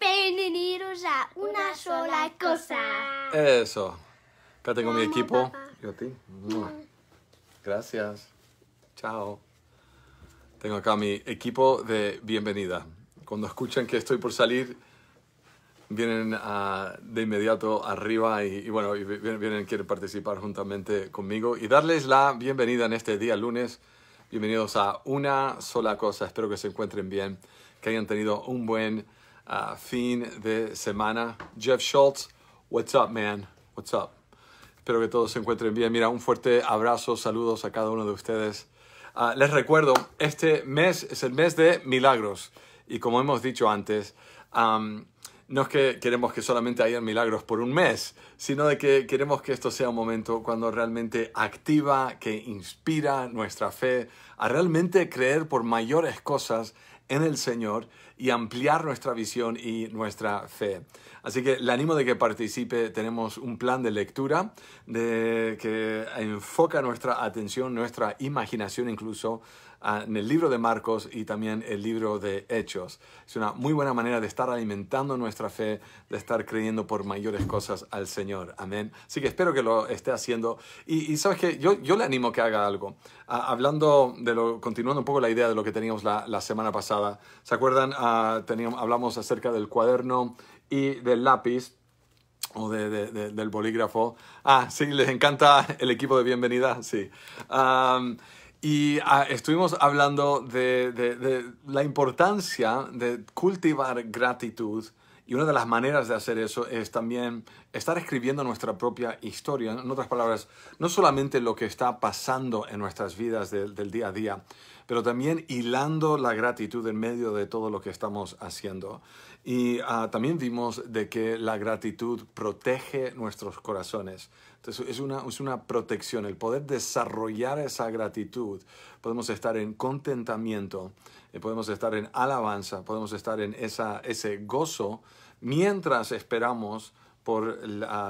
Bienvenidos a una, sola, cosa. Eso. Acá tengo mi equipo. a Gracias. Chao. Tengo acá mi equipo de bienvenida. Cuando escuchan que estoy por salir, vienen ah, de inmediato arriba y, bueno, vienen, quieren participar juntamente conmigo y darles la bienvenida en este día lunes. Bienvenidos a Una sola cosa. Espero que se encuentren bien que hayan tenido un buen ah, fin de semana. Jeff Schultz, what's up, man? What's up? Espero que todos se encuentren bien. Mira, un fuerte abrazo, saludos a cada uno de ustedes. Ah, les recuerdo, este mes es el mes de milagros. Y como hemos dicho antes, no es que queremos que solamente hayan milagros por un mes, sino de que queremos que esto sea un momento cuando realmente activa, que inspira nuestra fe a realmente creer por mayores cosas en el Señor y ampliar nuestra visión y nuestra fe. Así que le animo de que participe. Tenemos un plan de lectura que enfoca nuestra atención, nuestra imaginación incluso en el libro de Marcos y también el libro de Hechos. Es una muy buena manera de estar alimentando nuestra fe, de estar creyendo por mayores cosas al Señor. Amén. Así que espero que lo esté haciendo. Y, sabes que yo, yo le animo que haga algo. hablando de lo, continuando un poco la idea de lo que teníamos la, la semana pasada. ¿Se acuerdan? Ah, teníamos, hablamos acerca del cuaderno y del lápiz o de, del bolígrafo. Ah, sí, les encanta el equipo de bienvenida, sí. Y ah, estuvimos hablando de, la importancia de cultivar gratitud. Y una de las maneras de hacer eso es también estar escribiendo nuestra propia historia. En otras palabras, no solamente lo que está pasando en nuestras vidas del día a día, pero también hilando la gratitud en medio de todo lo que estamos haciendo. Y ah, también vimos de que la gratitud protege nuestros corazones, es una, protección, el poder desarrollar esa gratitud. Podemos estar en contentamiento, eh, podemos estar en alabanza, podemos estar en ese gozo mientras esperamos por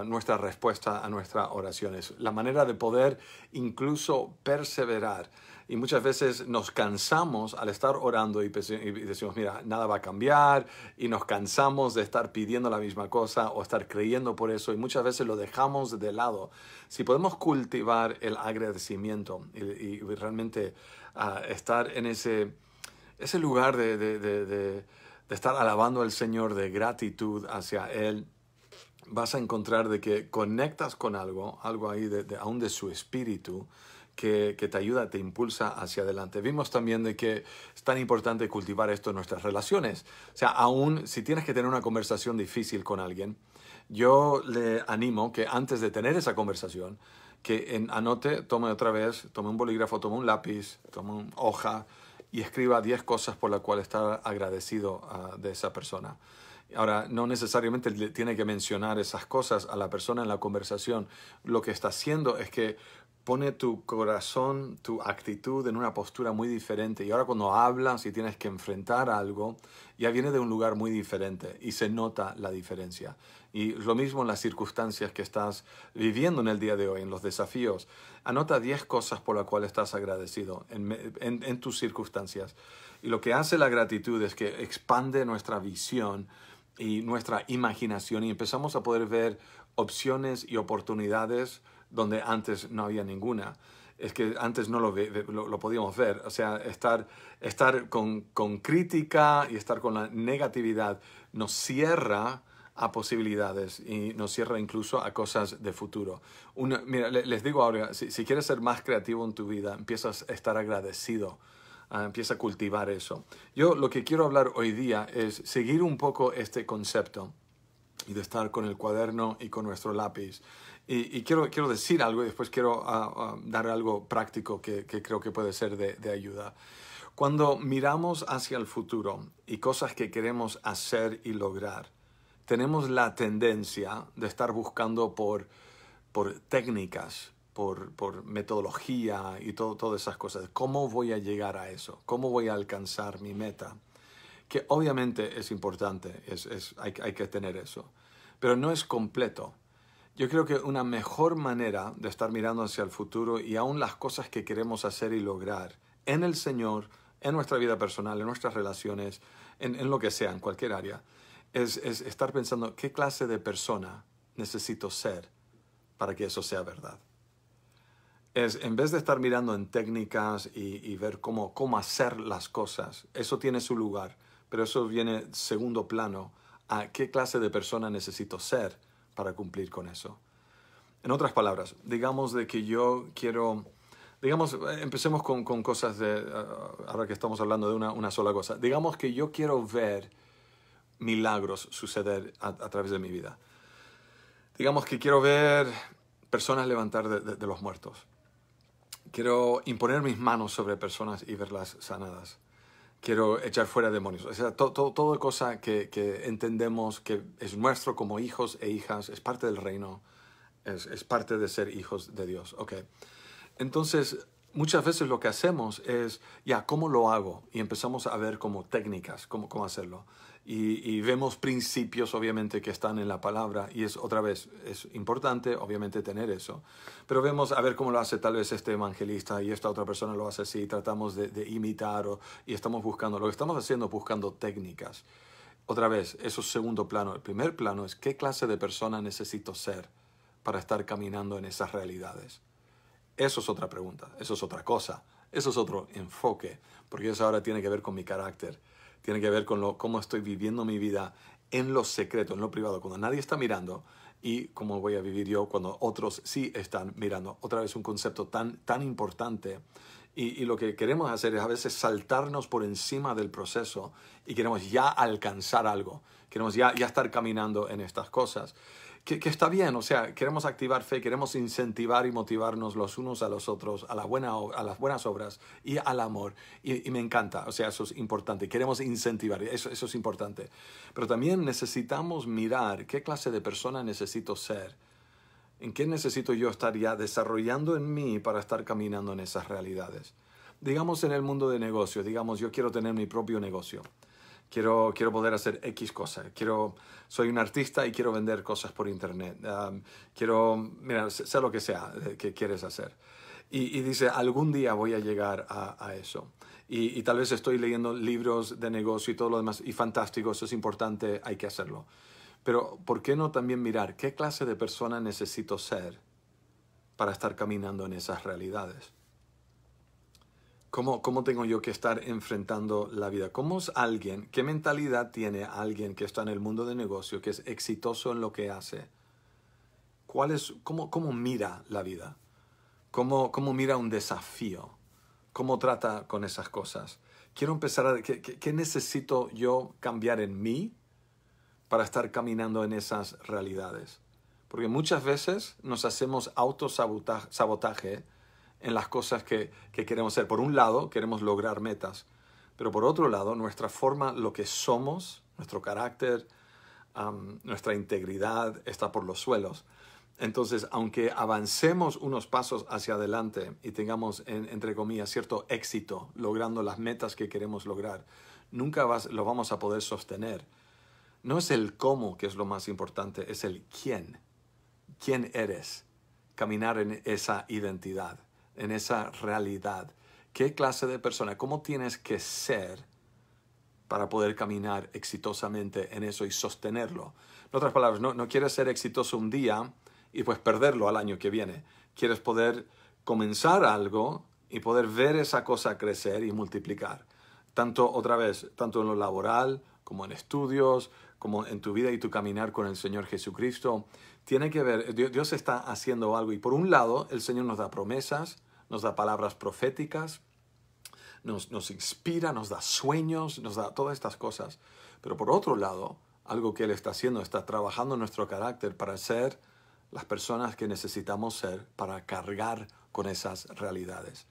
nuestra respuesta a nuestras oraciones. La manera de poder incluso perseverar y muchas veces nos cansamos al estar orando y, decimos, mira, nada va a cambiar, y nos cansamos de estar pidiendo la misma cosa o estar creyendo por eso, y muchas veces lo dejamos de lado. Si podemos cultivar el agradecimiento y, realmente ah, estar en ese, ese lugar de, de, de, estar alabando al Señor, de gratitud hacia Él, vas a encontrar de que conectas con algo, algo ahí de, aún de su espíritu, que, te ayuda, te impulsa hacia adelante. Vimos también de que es tan importante cultivar esto en nuestras relaciones. O sea, aún si tienes que tener una conversación difícil con alguien, yo le animo que antes de tener esa conversación, que en, anote, tome otra vez, tome un bolígrafo, tome un lápiz, tome una hoja y escriba 10 cosas por las cuales está agradecido ah, de esa persona. Ahora, no necesariamente tiene que mencionar esas cosas a la persona en la conversación. Lo que está haciendo es que pone tu corazón, tu actitud en una postura muy diferente. Y ahora cuando hablas y tienes que enfrentar algo, ya viene de un lugar muy diferente y se nota la diferencia. Y lo mismo en las circunstancias que estás viviendo en el día de hoy, en los desafíos. Anota 10 cosas por las cuales estás agradecido en, en tus circunstancias. Y lo que hace la gratitud es que expande nuestra visión y nuestra imaginación y empezamos a poder ver opciones y oportunidades donde antes no había ninguna. Es que antes no lo, podíamos ver. O sea, estar, estar con, crítica y estar con la negatividad nos cierra a posibilidades y nos cierra incluso a cosas de futuro. mira, les digo ahora, si, quieres ser más creativo en tu vida, empiezas a estar agradecido. Ah, empieza a cultivar eso. Yo lo que quiero hablar hoy día es seguir un poco este concepto y de estar con el cuaderno y con nuestro lápiz y, quiero, quiero decir algo y después quiero ah, ah, dar algo práctico que, creo que puede ser de, ayuda. Cuando miramos hacia el futuro y cosas que queremos hacer y lograr, tenemos la tendencia de estar buscando por, por técnicas, por, por, metodología y todo, todas esas cosas. ¿Cómo voy a llegar a eso? ¿Cómo voy a alcanzar mi meta? Que obviamente es importante, es, es, hay, hay que tener eso, pero no es completo. Yo creo que una mejor manera de estar mirando hacia el futuro y aún las cosas que queremos hacer y lograr en el Señor, en nuestra vida personal, en nuestras relaciones, en, lo que sea, en cualquier área, es, estar pensando qué clase de persona necesito ser para que eso sea verdad en vez de estar mirando en técnicas y, ver cómo, cómo hacer las cosas, eso tiene su lugar, pero eso viene segundo plano a qué clase de persona necesito ser para cumplir con eso. En otras palabras, digamos de que yo quiero, digamos, empecemos con, cosas de, ahora que estamos hablando de una, sola cosa, digamos que yo quiero ver milagros suceder a, través de mi vida. Digamos que quiero ver personas levantar de los muertos. Quiero imponer mis manos sobre personas y verlas sanadas quiero echar fuera demonios. O sea, todo, cosa que, que, entendemos que es nuestro como hijos e hijas, es parte del reino, es, es, parte de ser hijos de Dios. okay Entonces, muchas veces lo que hacemos es, ya, ¿cómo lo hago? Y empezamos a ver como técnicas, cómo, cómo hacerlo. Y, vemos principios, obviamente, que están en la palabra, y es otra vez, es importante, obviamente, tener eso. Pero vemos a ver cómo lo hace tal vez este evangelista y esta otra persona lo hace así, y tratamos de, imitar y estamos buscando, lo que estamos haciendo buscando técnicas. Otra vez, eso es segundo plano. El primer plano es qué clase de persona necesito ser para estar caminando en esas realidades. Eso es otra pregunta, eso es otra cosa, eso es otro enfoque, porque eso ahora tiene que ver con mi carácter tiene que ver con lo, cómo estoy viviendo mi vida en lo secreto, en lo privado, cuando nadie está mirando y cómo voy a vivir yo cuando otros sí están mirando. Otra vez un concepto tan, tan importante. Y, lo que queremos hacer es a veces saltarnos por encima del proceso y queremos ya alcanzar algo, queremos ya, ya estar caminando en estas cosas que, está bien, o sea, queremos activar fe, queremos incentivar y motivarnos los unos a los otros, a, a las buenas obras y al amor. Y, me encanta, o sea, eso es importante, queremos incentivar, eso, eso es importante. Pero también necesitamos mirar qué clase de persona necesito ser, en qué necesito yo estar ya desarrollando en mí para estar caminando en esas realidades. Digamos en el mundo de negocios, digamos yo quiero tener mi propio negocio. Quiero, quiero poder hacer X cosas, quiero soy un artista y quiero vender cosas por internet. quiero, mira, sé, lo que sea eh, que quieres hacer. Y, dice, algún día voy a llegar a, eso. Y, y, tal vez estoy leyendo libros de negocio y todo lo demás, y fantástico, eso es importante, hay que hacerlo. Pero, ¿por qué no también mirar qué clase de persona necesito ser para estar caminando en esas realidades? ¿Cómo, ¿Cómo, tengo yo que estar enfrentando la vida? ¿Cómo es alguien, qué mentalidad tiene alguien que está en el mundo de negocio, que es exitoso en lo que hace? ¿Cuál es, cómo, cómo mira la vida? ¿Cómo, ¿Cómo mira un desafío? ¿Cómo trata con esas cosas? Quiero empezar a... ¿Qué, qué necesito yo cambiar en mí para estar caminando en esas realidades? Porque muchas veces nos hacemos autosabotaje en las cosas que, queremos ser Por un lado, queremos lograr metas, pero por otro lado, nuestra forma, lo que somos, nuestro carácter, nuestra integridad está por los suelos. Entonces, aunque avancemos unos pasos hacia adelante y tengamos, entre comillas, cierto éxito logrando las metas que queremos lograr, nunca lo vamos a poder sostener. No es el cómo que es lo más importante, es el quién. ¿Quién eres? Caminar en esa identidad en esa realidad. ¿Qué clase de persona? ¿Cómo tienes que ser para poder caminar exitosamente en eso y sostenerlo? En otras palabras, no, no quieres ser exitoso un día y pues perderlo al año que viene. Quieres poder comenzar algo y poder ver esa cosa crecer y multiplicar. Tanto otra vez, tanto en lo laboral como en estudios, como en tu vida y tu caminar con el Señor Jesucristo. Tiene que ver, Dios, está haciendo algo y por un lado el Señor nos da promesas nos da palabras proféticas, nos, inspira, nos da sueños, nos da todas estas cosas. Pero por otro lado, algo que Él está haciendo, está trabajando nuestro carácter para ser las personas que necesitamos ser, para cargar con esas realidades.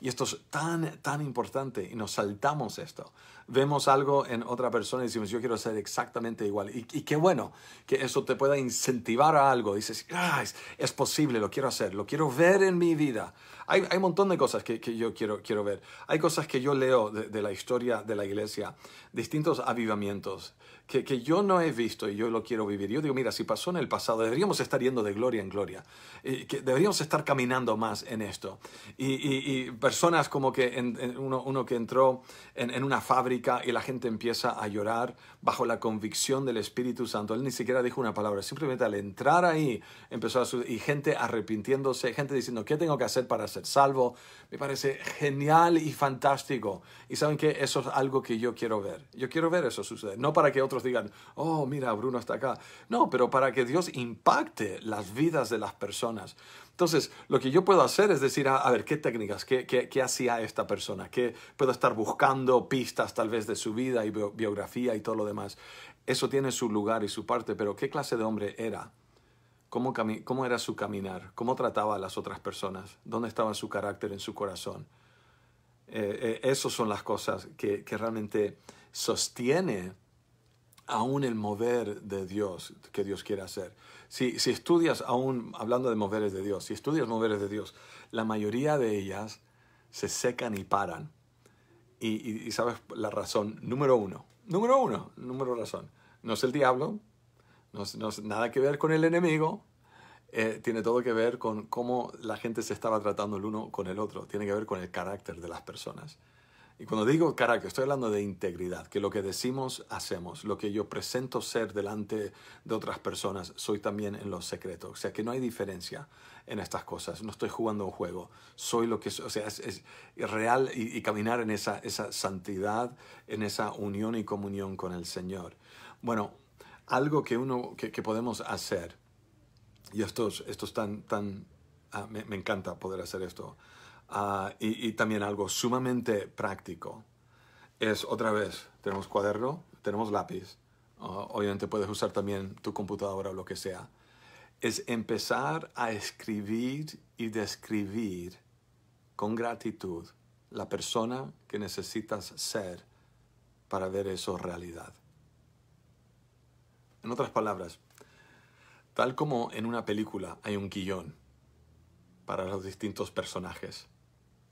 Y esto es tan, tan importante y nos saltamos esto vemos algo en otra persona y decimos, yo quiero ser exactamente igual. Y, qué bueno que eso te pueda incentivar a algo. Dices, ah, es, posible, lo quiero hacer, lo quiero ver en mi vida. Hay, hay un montón de cosas que, que, yo quiero, quiero ver. Hay cosas que yo leo de, la historia de la iglesia, distintos avivamientos. Que, que, yo no he visto y yo lo quiero vivir. Yo digo, mira, si pasó en el pasado, deberíamos estar yendo de gloria en gloria. que deberíamos estar caminando más en esto. Y, y, personas como que uno, uno, que entró en, en una fábrica, y la gente empieza a llorar bajo la convicción del Espíritu Santo. Él ni siquiera dijo una palabra, simplemente al entrar ahí empezó a suceder y gente arrepintiéndose, gente diciendo, ¿qué tengo que hacer para ser salvo? Me parece genial y fantástico. Y saben que eso es algo que yo quiero ver. Yo quiero ver eso suceder, no para que otros digan, oh, mira, Bruno está acá. No, pero para que Dios impacte las vidas de las personas. Entonces, lo que yo puedo hacer es decir, ah, a, ver, ¿qué técnicas? ¿Qué, hacía esta persona? ¿Qué puedo estar buscando pistas tal vez de su vida y biografía y todo lo demás? Eso tiene su lugar y su parte, pero ¿qué clase de hombre era? ¿Cómo, era su caminar? ¿Cómo trataba a las otras personas? ¿Dónde estaba su carácter en su corazón? Eh, eh esas son las cosas que, que realmente sostiene aún el mover de Dios que Dios quiere hacer. Si, estudias aún, hablando de moveres de Dios, si estudias moveres de Dios, la mayoría de ellas se secan y paran. Y, y, sabes la razón, número uno, número uno, número razón. No es el diablo, no es, nada que ver con el enemigo, eh, tiene todo que ver con cómo la gente se estaba tratando el uno con el otro, tiene que ver con el carácter de las personas. Y cuando digo carácter, estoy hablando de integridad, que lo que decimos, hacemos, lo que yo presento ser delante de otras personas, soy también en los secretos. O sea, que no hay diferencia en estas cosas, no estoy jugando un juego, soy lo que soy, o sea, es, real y, caminar en esa, esa santidad, en esa unión y comunión con el Señor. Bueno, algo que, uno, que, podemos hacer, y esto, es tan, tan, ah, me, me encanta poder hacer esto, Ah, y, también algo sumamente práctico es otra vez, tenemos cuaderno, tenemos lápiz, ah, obviamente puedes usar también tu computadora o lo que sea, es empezar a escribir y describir con gratitud la persona que necesitas ser para ver eso realidad. En otras palabras, tal como en una película hay un guión para los distintos personajes,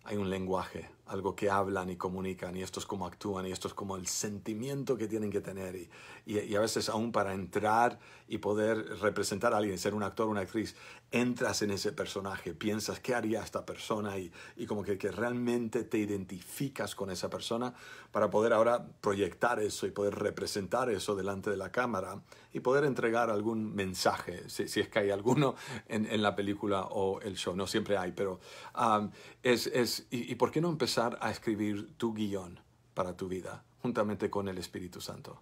hay un lenguaje algo que hablan y comunican, y esto es como actúan, y esto es como el sentimiento que tienen que tener. Y, y, a veces aún para entrar y poder representar a alguien, ser un actor, una actriz, entras en ese personaje, piensas qué haría esta persona y, y como que, que realmente te identificas con esa persona para poder ahora proyectar eso y poder representar eso delante de la cámara y poder entregar algún mensaje, si, si es que hay alguno en, en, la película o el show. No siempre hay, pero ah, es... es y, ¿por qué no empezar? a escribir tu guión para tu vida, juntamente con el Espíritu Santo.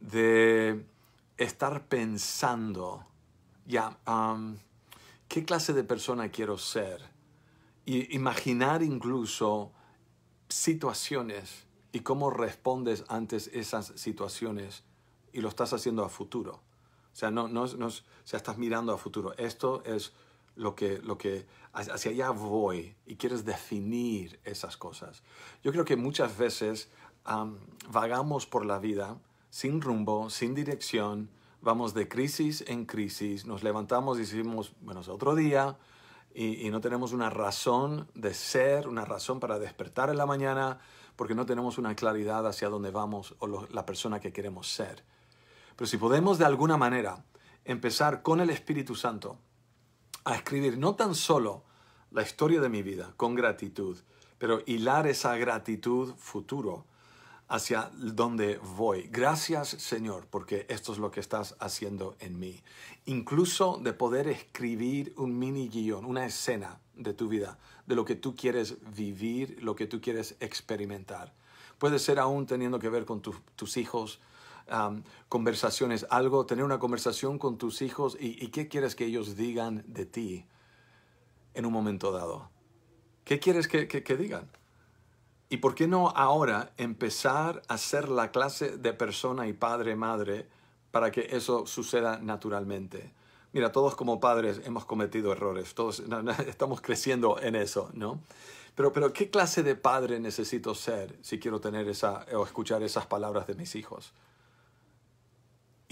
De estar pensando, ya, ¿qué clase de persona quiero ser? Y imaginar incluso situaciones y cómo respondes antes esas situaciones y lo estás haciendo a futuro. O sea, no, no, no o sea, estás mirando a futuro. Esto es lo que, hacia allá voy y quieres definir esas cosas. Yo creo que muchas veces vagamos por la vida sin rumbo, sin dirección, vamos de crisis en crisis, nos levantamos y decimos, bueno, es otro día, y, no tenemos una razón de ser, una razón para despertar en la mañana, porque no tenemos una claridad hacia dónde vamos o la persona que queremos ser. Pero si podemos de alguna manera empezar con el Espíritu Santo, a escribir no tan solo la historia de mi vida con gratitud, pero hilar esa gratitud futuro hacia donde voy. Gracias Señor, porque esto es lo que estás haciendo en mí. Incluso de poder escribir un mini guión, una escena de tu vida, de lo que tú quieres vivir, lo que tú quieres experimentar. Puede ser aún teniendo que ver con tus hijos, conversaciones, algo, tener una conversación con tus hijos y, qué quieres que ellos digan de ti en un momento dado. ¿Qué quieres que, digan? ¿Y por qué no ahora empezar a ser la clase de persona y padre-madre para que eso suceda naturalmente? Mira, todos como padres hemos cometido errores, todos estamos creciendo en eso, ¿no? Pero, pero ¿qué clase de padre necesito ser si quiero tener esa o escuchar esas palabras de mis hijos?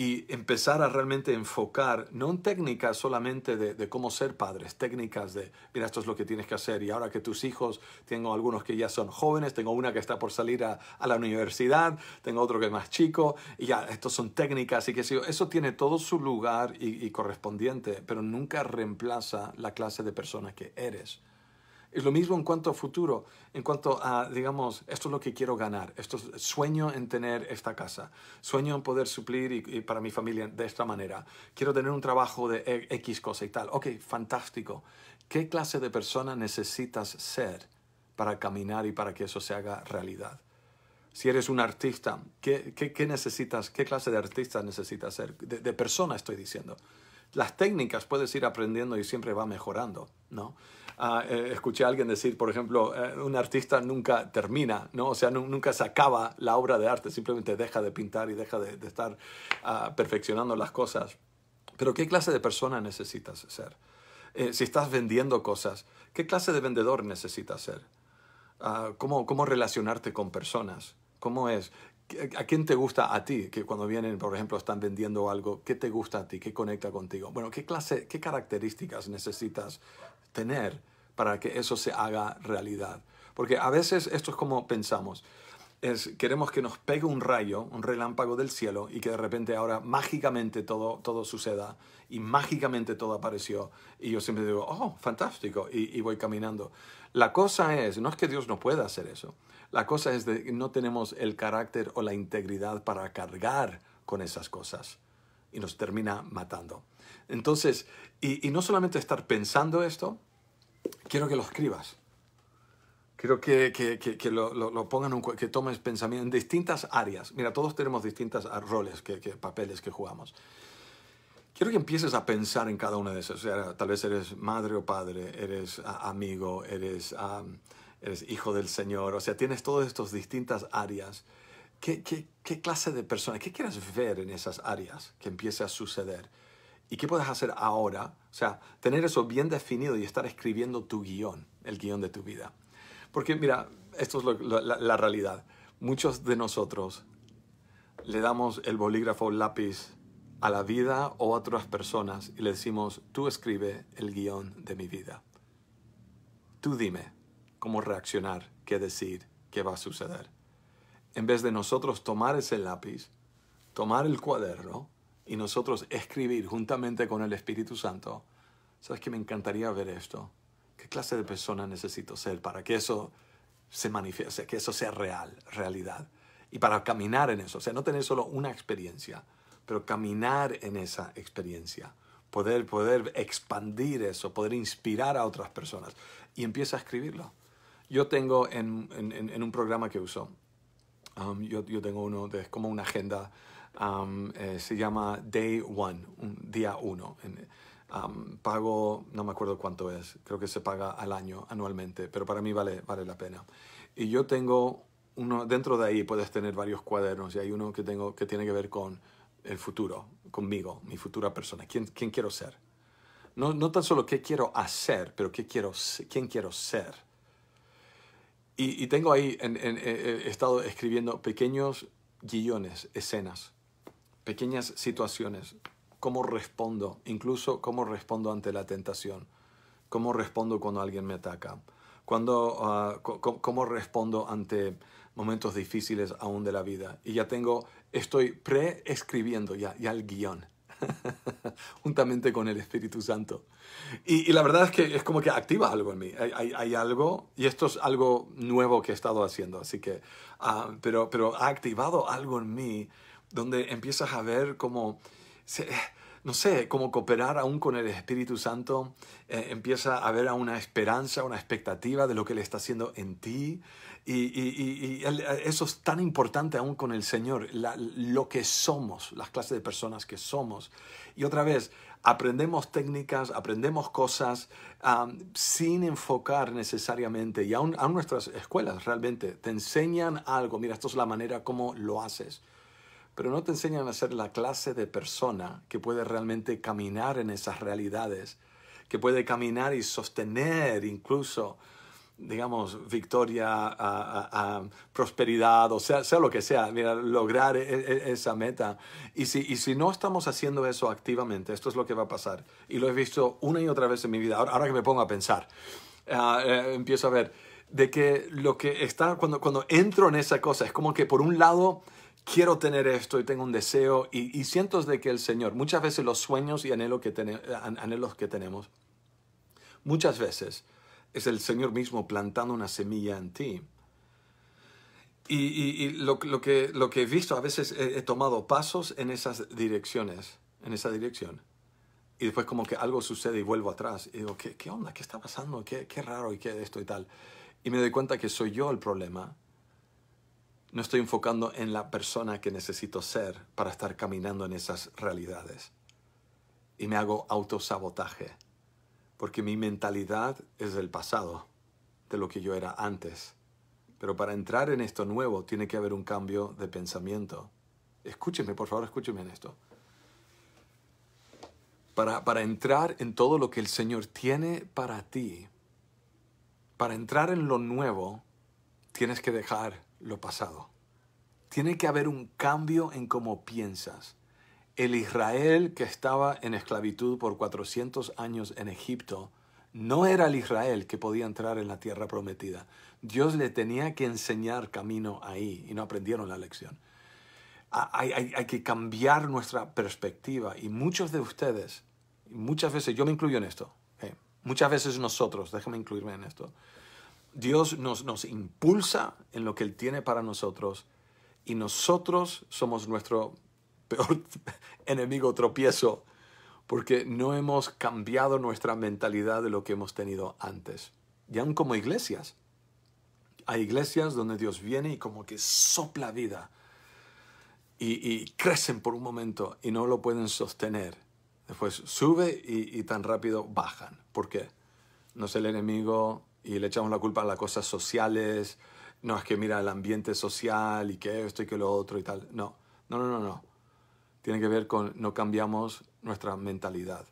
y empezar a realmente enfocar, no en técnicas solamente de, cómo ser padres, técnicas de, mira, esto es lo que tienes que hacer. Y ahora que tus hijos, tengo algunos que ya son jóvenes, tengo una que está por salir a, la universidad, tengo otro que es más chico, y ya, estos son técnicas y que Eso tiene todo su lugar y, y correspondiente, pero nunca reemplaza la clase de persona que eres. Es lo mismo en cuanto a futuro, en cuanto a, digamos, esto es lo que quiero ganar, esto sueño en tener esta casa, sueño en poder suplir y, para mi familia de esta manera, quiero tener un trabajo de e, X cosa y tal. Ok, fantástico. ¿Qué clase de persona necesitas ser para caminar y para que eso se haga realidad? Si eres un artista, ¿qué, necesitas? ¿Qué clase de artista necesitas ser? de, de persona estoy diciendo. Las técnicas puedes ir aprendiendo y siempre va mejorando, ¿no? Ah, eh, escuché a alguien decir, por ejemplo, eh, un artista nunca termina, ¿no? O sea, nunca se acaba la obra de arte, simplemente deja de pintar y deja de, estar ah, perfeccionando las cosas. Pero ¿qué clase de persona necesitas ser? Eh, si estás vendiendo cosas, ¿qué clase de vendedor necesitas ser? Ah, ¿cómo, ¿Cómo relacionarte con personas? ¿Cómo es? ¿A quién te gusta a ti? Que cuando vienen, por ejemplo, están vendiendo algo, ¿qué te gusta a ti? ¿Qué conecta contigo? Bueno, ¿qué clase, qué características necesitas tener para que eso se haga realidad. Porque a veces esto es como pensamos. Es, queremos que nos pegue un rayo, un relámpago del cielo y que de repente ahora mágicamente todo, todo suceda y mágicamente todo apareció y yo siempre digo, oh, fantástico y, voy caminando. La cosa es, no es que Dios no pueda hacer eso, la cosa es que no tenemos el carácter o la integridad para cargar con esas cosas y nos termina matando. Entonces, y no solamente estar pensando esto, quiero que lo escribas. Quiero que, lo, pongan, que tomes pensamiento en distintas áreas. Mira, todos tenemos distintas roles, que, papeles que jugamos. Quiero que empieces a pensar en cada una de esas. O sea, tal vez eres madre o padre, eres amigo, eres, eres hijo del Señor. O sea, tienes todas estas distintas áreas. ¿Qué, qué clase de persona? ¿Qué quieres ver en esas áreas que empiece a suceder? ¿Y qué puedes hacer ahora? O sea, tener eso bien definido y estar escribiendo tu guión, el guión de tu vida. Porque mira, esto es la, realidad. Muchos de nosotros le damos el bolígrafo o lápiz a la vida o a otras personas y le decimos, tú escribe el guión de mi vida. Tú dime cómo reaccionar, qué decir, qué va a suceder. En vez de nosotros tomar ese lápiz, tomar el cuaderno, y nosotros escribir juntamente con el Espíritu Santo. ¿Sabes que me encantaría ver esto? ¿Qué clase de persona necesito ser para que eso se manifieste, que eso sea real, realidad? Y para caminar en eso, o sea, no tener solo una experiencia, pero caminar en esa experiencia, poder, poder expandir eso, poder inspirar a otras personas. Y empieza a escribirlo. Yo tengo en, en, un programa que uso, um, yo, yo tengo uno, es como una agenda Um, eh, se llama Day One, un día uno. Um, pago, no me acuerdo cuánto es, creo que se paga al año, anualmente, pero para mí vale, vale la pena. Y yo tengo uno, dentro de ahí puedes tener varios cuadernos y hay uno que tengo que tiene que ver con el futuro, conmigo, mi futura persona, quién, quién quiero ser. No, no tan solo qué quiero hacer, pero qué quiero, quién quiero ser. Y, y tengo ahí, en, eh, he estado escribiendo pequeños guiones, escenas pequeñas situaciones, cómo respondo, incluso cómo respondo ante la tentación, cómo respondo cuando alguien me ataca, cuando, ah, cómo respondo ante momentos difíciles aún de la vida. Y ya tengo, estoy preescribiendo ya, ya el guión, juntamente con el Espíritu Santo. Y, la verdad es que es como que activa algo en mí. Hay, algo, y esto es algo nuevo que he estado haciendo, así que, ah, pero, pero ha activado algo en mí donde empiezas a ver cómo, no sé, cómo cooperar aún con el Espíritu Santo, eh, empieza a ver a una esperanza, una expectativa de lo que Él está haciendo en ti. Y, eso es tan importante aún con el Señor, lo que somos, las clases de personas que somos. Y otra vez, aprendemos técnicas, aprendemos cosas sin enfocar necesariamente. Y aún, aún, nuestras escuelas realmente te enseñan algo. Mira, esto es la manera como lo haces pero no te enseñan a ser la clase de persona que puede realmente caminar en esas realidades, que puede caminar y sostener incluso, digamos, victoria, a, prosperidad, o sea, sea lo que sea, mira, lograr e, e, esa meta. Y si, si no estamos haciendo eso activamente, esto es lo que va a pasar. Y lo he visto una y otra vez en mi vida, ahora, que me pongo a pensar, ah, eh, empiezo a ver de que lo que está, cuando, cuando entro en esa cosa, es como que por un lado quiero tener esto y tengo un deseo y, y siento de que el Señor, muchas veces los sueños y anhelos que anhelos que tenemos, muchas veces es el Señor mismo plantando una semilla en ti. Y, lo, lo, que, lo que he visto, a veces he, he, tomado pasos en esas direcciones, en esa dirección. Y después como que algo sucede y vuelvo atrás. Y digo, ¿qué, qué onda? ¿Qué está pasando? ¿Qué, ¿Qué raro? ¿Y qué esto y tal? Y me doy cuenta que soy yo el problema no estoy enfocando en la persona que necesito ser para estar caminando en esas realidades. Y me hago autosabotaje, porque mi mentalidad es del pasado, de lo que yo era antes. Pero para entrar en esto nuevo tiene que haber un cambio de pensamiento. Escúcheme, por favor, escúcheme en esto. Para, para entrar en todo lo que el Señor tiene para ti, para entrar en lo nuevo, tienes que dejar lo pasado. Tiene que haber un cambio en cómo piensas. El Israel que estaba en esclavitud por 400 años en Egipto no era el Israel que podía entrar en la tierra prometida. Dios le tenía que enseñar camino ahí y no aprendieron la lección. Hay, que cambiar nuestra perspectiva y muchos de ustedes, muchas veces, yo me incluyo en esto, ¿eh? muchas veces nosotros, déjame incluirme en esto, Dios nos, impulsa en lo que Él tiene para nosotros y nosotros somos nuestro peor enemigo tropiezo porque no hemos cambiado nuestra mentalidad de lo que hemos tenido antes. Y aún como iglesias, hay iglesias donde Dios viene y como que sopla vida y, crecen por un momento y no lo pueden sostener. Después sube y, y tan rápido bajan. ¿Por qué? No es el enemigo, y le echamos la culpa a las cosas sociales. No, es que mira el ambiente social y que esto y que lo otro y tal. No, no, no, no, no. Tiene que ver con no cambiamos nuestra mentalidad,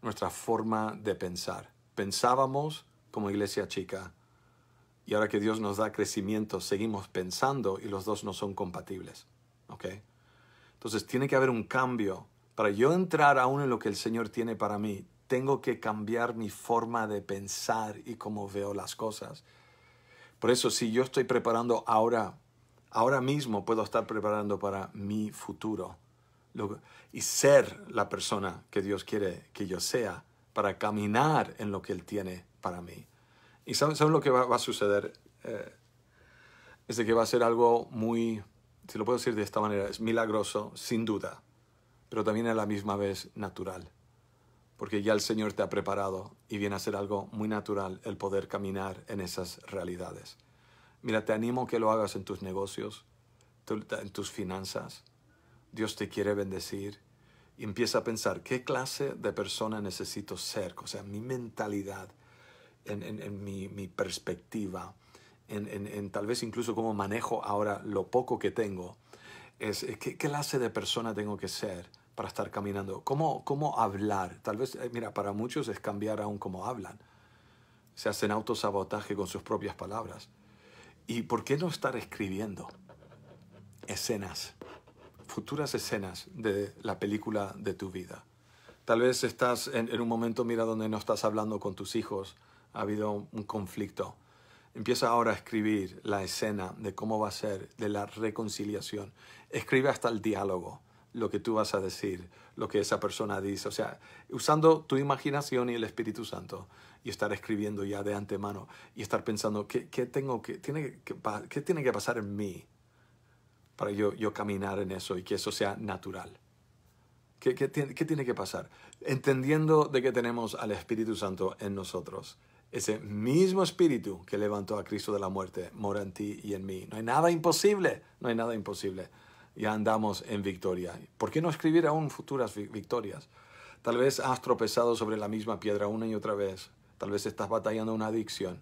nuestra forma de pensar. Pensábamos como iglesia chica y ahora que Dios nos da crecimiento, seguimos pensando y los dos no son compatibles. ¿Ok? Entonces tiene que haber un cambio. Para yo entrar aún en lo que el Señor tiene para mí, tengo que cambiar mi forma de pensar y cómo veo las cosas. Por eso si yo estoy preparando ahora, ahora mismo puedo estar preparando para mi futuro y ser la persona que Dios quiere que yo sea para caminar en lo que Él tiene para mí. ¿Y saben lo que va, a suceder? Eh, es de que va a ser algo muy, si lo puedo decir de esta manera, es milagroso, sin duda, pero también a la misma vez natural porque ya el Señor te ha preparado y viene a ser algo muy natural el poder caminar en esas realidades. Mira, te animo que lo hagas en tus negocios, en tus finanzas. Dios te quiere bendecir. Y empieza a pensar, ¿qué clase de persona necesito ser? O sea, mi mentalidad, en, mi, perspectiva, en, en, tal vez incluso cómo manejo ahora lo poco que tengo, es eh, ¿qué clase de persona tengo que ser para estar caminando. ¿Cómo, cómo hablar? Tal vez, eh, mira, para muchos es cambiar aún cómo hablan. Se hacen autosabotaje con sus propias palabras. ¿Y por qué no estar escribiendo escenas, futuras escenas de la película de tu vida? Tal vez estás en, un momento, mira, donde no estás hablando con tus hijos, ha habido un conflicto. Empieza ahora a escribir la escena de cómo va a ser, de la reconciliación. Escribe hasta el diálogo lo que tú vas a decir, lo que esa persona dice. O sea, usando tu imaginación y el Espíritu Santo y estar escribiendo ya de antemano y estar pensando, ¿qué, tengo que, tiene que, tiene que pasar en mí para yo, yo caminar en eso y que eso sea natural? ¿Qué, qué tiene que pasar? Entendiendo de que tenemos al Espíritu Santo en nosotros. Ese mismo espíritu que levantó a Cristo de la muerte mora en ti y en mí. No hay nada imposible, no hay nada imposible ya andamos en victoria. ¿Por qué no escribir aún futuras victorias? Tal vez has tropezado sobre la misma piedra una y otra vez. Tal vez estás batallando una adicción.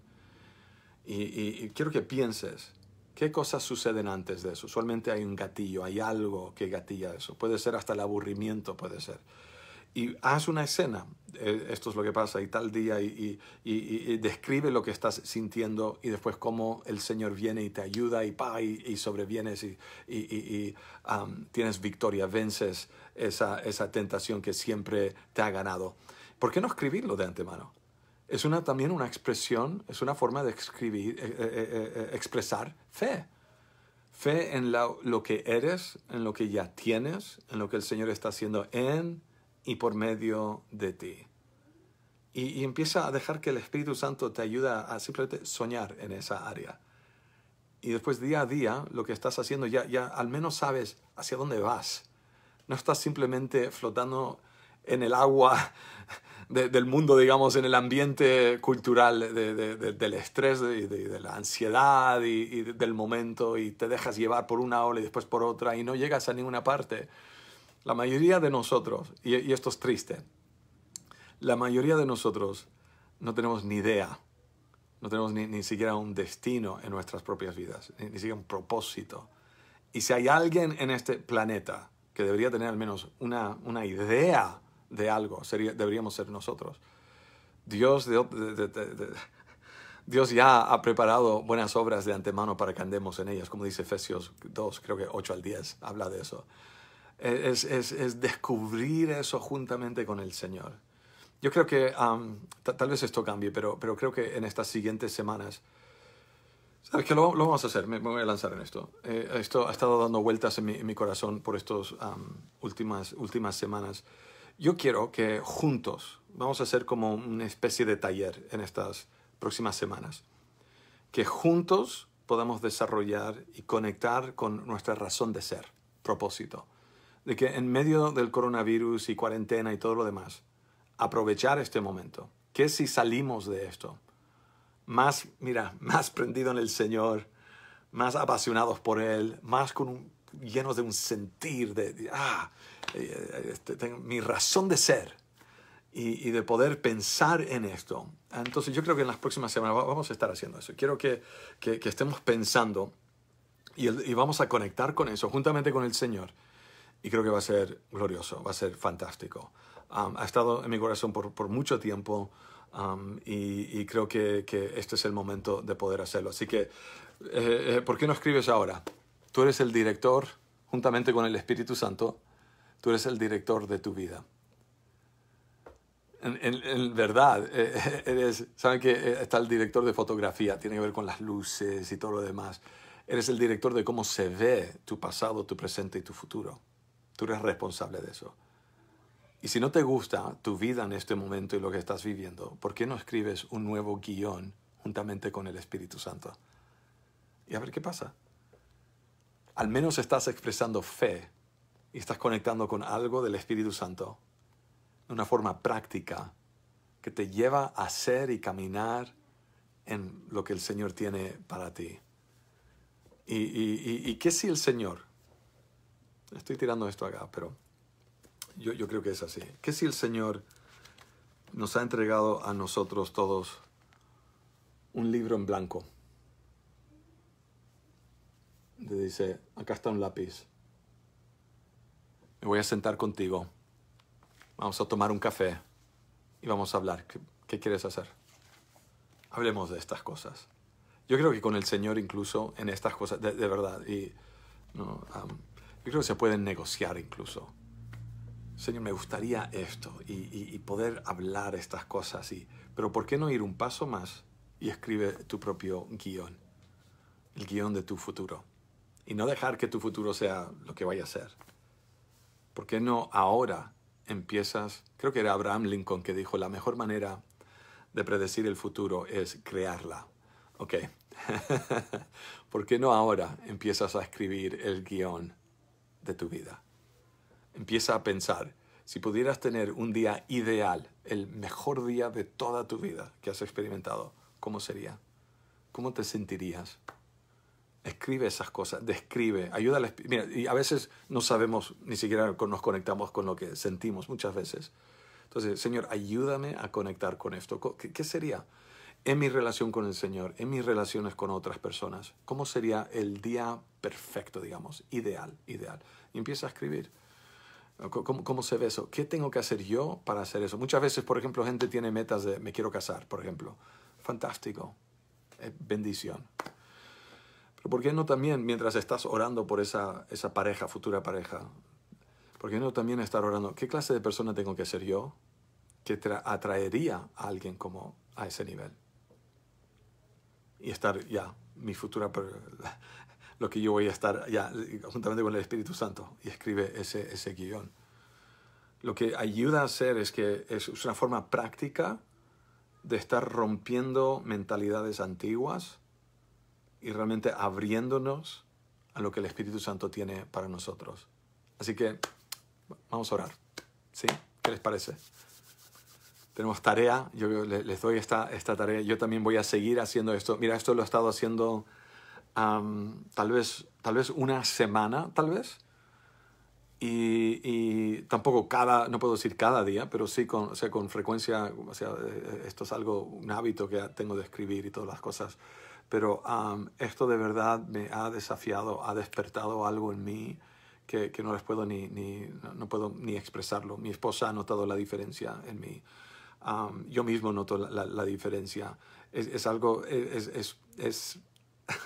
Y, quiero que pienses, ¿qué cosas suceden antes de eso? Usualmente hay un gatillo, hay algo que gatilla eso. Puede ser hasta el aburrimiento, puede ser y haz una escena. Eh, esto es lo que pasa y tal día y, describe lo que estás sintiendo y después cómo el Señor viene y te ayuda y pa y, sobrevienes y, tienes victoria, vences esa, tentación que siempre te ha ganado. ¿Por qué no escribirlo de antemano? Es una, también una expresión, es una forma de escribir, eh, eh, expresar fe fe en lo que eres, en lo que ya tienes, en lo que el Señor está haciendo en y por medio de ti. Y, empieza a dejar que el Espíritu Santo te ayude a simplemente soñar en esa área. Y después día a día lo que estás haciendo ya, ya al menos sabes hacia dónde vas. No estás simplemente flotando en el agua del mundo, digamos, en el ambiente cultural del estrés, y de, la ansiedad y del momento y te dejas llevar por una ola y después por otra y no llegas a ninguna parte la mayoría de nosotros, y, esto es triste, la mayoría de nosotros no tenemos ni idea, no tenemos ni, siquiera un destino en nuestras propias vidas, ni, siquiera un propósito. Y si hay alguien en este planeta que debería tener al menos una, una idea de algo, deberíamos ser nosotros. Dios, Dios ya ha preparado buenas obras de antemano para que andemos en ellas, como dice Efesios 2, creo que 8 al 10, habla de eso es, es, es descubrir eso juntamente con el Señor. Yo creo que tal vez esto cambie, pero, pero creo que en estas siguientes semanas, ¿sabes qué? Lo, vamos a hacer, me, voy a lanzar en esto. Eh, esto ha estado dando vueltas en mi, mi corazón por estas últimas, últimas semanas. Yo quiero que juntos vamos a hacer como una especie de taller en estas próximas semanas, que juntos podamos desarrollar y conectar con nuestra razón de ser, propósito de que en medio del coronavirus y cuarentena y todo lo demás, aprovechar este momento. que si salimos de esto? Más, mira, más prendido en el Señor, más apasionados por Él, más con llenos de un sentir de, ah, eh, eh, este, tengo mi razón de ser y, de poder pensar en esto. Entonces yo creo que en las próximas semanas vamos a estar haciendo eso. Quiero que, que, estemos pensando y, y vamos a conectar con eso juntamente con el Señor y creo que va a ser glorioso, va a ser fantástico. Um, ha estado en mi corazón por, por mucho tiempo um, y, y, creo que, este es el momento de poder hacerlo. Así que, eh, eh, ¿por qué no escribes ahora? Tú eres el director, juntamente con el Espíritu Santo, tú eres el director de tu vida. En, en, verdad, eres, saben que eh, está el director de fotografía, tiene que ver con las luces y todo lo demás. Eres el director de cómo se ve tu pasado, tu presente y tu futuro. Tú eres responsable de eso. Y si no te gusta tu vida en este momento y lo que estás viviendo, ¿por qué no escribes un nuevo guión juntamente con el Espíritu Santo? Y a ver qué pasa. Al menos estás expresando fe y estás conectando con algo del Espíritu Santo de una forma práctica que te lleva a ser y caminar en lo que el Señor tiene para ti. ¿Y, y qué si el Señor Estoy tirando esto acá, pero yo, yo creo que es así. ¿Qué si el Señor nos ha entregado a nosotros todos un libro en blanco? Le dice, acá está un lápiz. Me voy a sentar contigo. Vamos a tomar un café y vamos a hablar. ¿Qué, quieres hacer? Hablemos de estas cosas. Yo creo que con el Señor incluso en estas cosas, de, verdad, y no, yo creo que se pueden negociar incluso. Señor, me gustaría esto y, poder hablar estas cosas. Y, pero ¿por qué no ir un paso más y escribe tu propio guión? El guión de tu futuro. Y no dejar que tu futuro sea lo que vaya a ser. ¿Por qué no ahora empiezas? Creo que era Abraham Lincoln que dijo, la mejor manera de predecir el futuro es crearla. Ok. ¿Por qué no ahora empiezas a escribir el guión? de tu vida. Empieza a pensar, si pudieras tener un día ideal, el mejor día de toda tu vida que has experimentado, ¿cómo sería? ¿Cómo te sentirías? Escribe esas cosas, describe, ayuda Mira, y a veces no sabemos, ni siquiera nos conectamos con lo que sentimos muchas veces. Entonces, Señor, ayúdame a conectar con esto. ¿Qué, qué sería? en mi relación con el Señor, en mis relaciones con otras personas, cómo sería el día perfecto, digamos, ideal, ideal. Y empieza a escribir. ¿Cómo, se ve eso? ¿Qué tengo que hacer yo para hacer eso? Muchas veces, por ejemplo, gente tiene metas de me quiero casar, por ejemplo. Fantástico. Eh, bendición. Pero ¿por qué no también, mientras estás orando por esa, esa pareja, futura pareja, ¿por qué no también estar orando? ¿Qué clase de persona tengo que ser yo que atraería a alguien como a ese nivel? y estar ya mi futura, lo que yo voy a estar ya juntamente con el Espíritu Santo y escribe ese, ese guión. Lo que ayuda a hacer es que es una forma práctica de estar rompiendo mentalidades antiguas y realmente abriéndonos a lo que el Espíritu Santo tiene para nosotros. Así que vamos a orar. ¿Sí? ¿Qué les parece? tenemos tarea, yo les doy esta, esta tarea, yo también voy a seguir haciendo esto. Mira, esto lo he estado haciendo tal, vez, tal vez una semana, tal vez. Y, tampoco cada, no puedo decir cada día, pero sí con, sea, con frecuencia, o sea, eh, esto es algo, un hábito que tengo de escribir y todas las cosas, pero esto de verdad me ha desafiado, ha despertado algo en mí que, que no les puedo ni, ni, no puedo ni expresarlo. Mi esposa ha notado la diferencia en mí yo mismo noto la, diferencia. Es, es, algo, es, es, es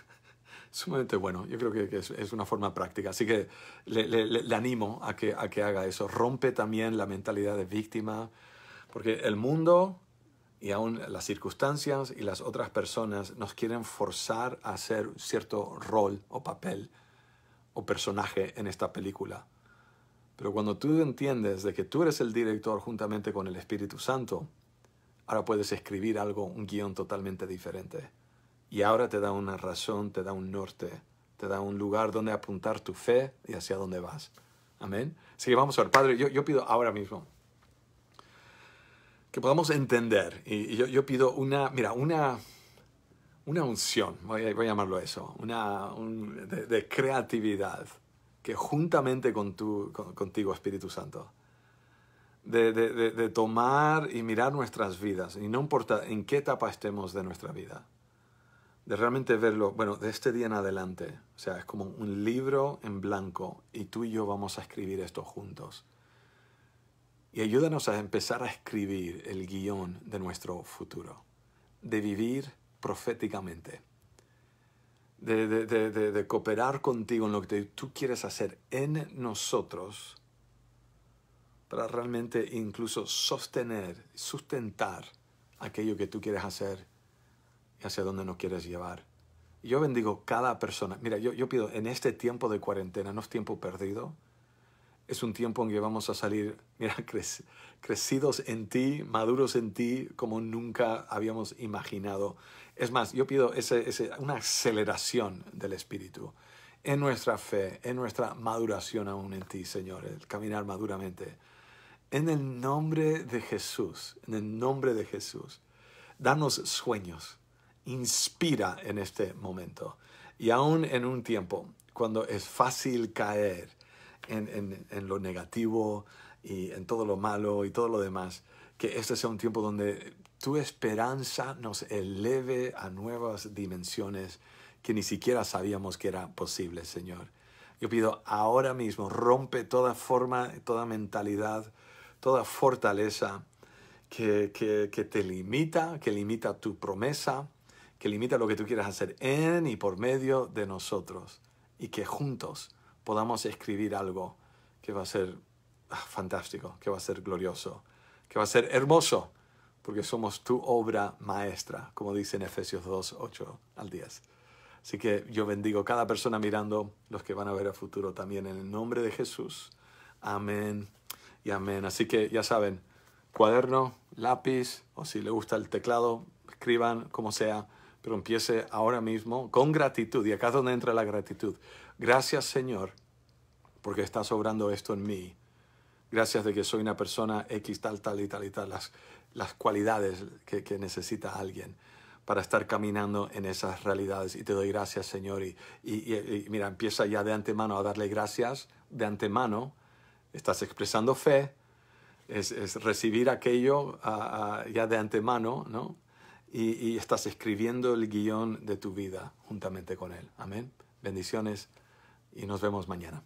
sumamente bueno. Yo creo que, es, es, una forma práctica. Así que le, le, animo a que, a que haga eso. Rompe también la mentalidad de víctima, porque el mundo y aún las circunstancias y las otras personas nos quieren forzar a hacer cierto rol o papel o personaje en esta película. Pero cuando tú entiendes de que tú eres el director juntamente con el Espíritu Santo, ahora puedes escribir algo, un guión totalmente diferente. Y ahora te da una razón, te da un norte, te da un lugar donde apuntar tu fe y hacia dónde vas. Amén. Así que vamos a ver, Padre, yo, pido ahora mismo que podamos entender. Y, yo, pido una, mira, una, una unción, voy a, llamarlo eso, una de creatividad que juntamente contigo, Espíritu Santo, de, de, tomar y mirar nuestras vidas, y no importa en qué etapa estemos de nuestra vida, de realmente verlo, bueno, de este día en adelante, o sea, es como un libro en blanco y tú y yo vamos a escribir esto juntos. Y ayúdanos a empezar a escribir el guión de nuestro futuro, de vivir proféticamente de, cooperar contigo en lo que tú quieres hacer en nosotros para realmente incluso sostener, sustentar aquello que tú quieres hacer y hacia dónde nos quieres llevar. Yo bendigo cada persona. Mira, yo, yo pido en este tiempo de cuarentena, no es tiempo perdido, es un tiempo en que vamos a salir, mira, crecidos en ti, maduros en ti, como nunca habíamos imaginado. Es más, yo pido una aceleración del Espíritu en nuestra fe, en nuestra maduración aún en ti, Señor, el caminar maduramente. En el nombre de Jesús, en el nombre de Jesús, danos sueños, inspira en este momento y aún en un tiempo cuando es fácil caer en, lo negativo y en todo lo malo y todo lo demás. Que este sea un tiempo donde tu esperanza nos eleve a nuevas dimensiones que ni siquiera sabíamos que era posible, Señor. Yo pido ahora mismo, rompe toda forma, toda mentalidad, toda fortaleza que te limita, que limita tu promesa, que limita lo que tú quieras hacer en y por medio de nosotros. Y que juntos podamos escribir algo que va a ser ah, fantástico, que va a ser glorioso, que va a ser hermoso, porque somos tu obra maestra, como dice en Efesios 2, 8 al 10. Así que yo bendigo cada persona mirando, los que van a ver a futuro también, en el nombre de Jesús. Amén y amén. Así que ya saben, cuaderno, lápiz, o si le gusta el teclado, escriban como sea, pero empiece ahora mismo con gratitud. Y acá es donde entra la gratitud. Gracias Señor, porque estás sobrando esto en mí. Gracias de que soy una persona X tal, tal y tal y tal, las, las cualidades que, que necesita alguien para estar caminando en esas realidades. Y te doy gracias, Señor. Y, y, mira, empieza ya de antemano a darle gracias de antemano. Estás expresando fe, es, recibir aquello ya de antemano, ¿no? Y, y estás escribiendo el guión de tu vida juntamente con Él. Amén. Bendiciones y nos vemos mañana.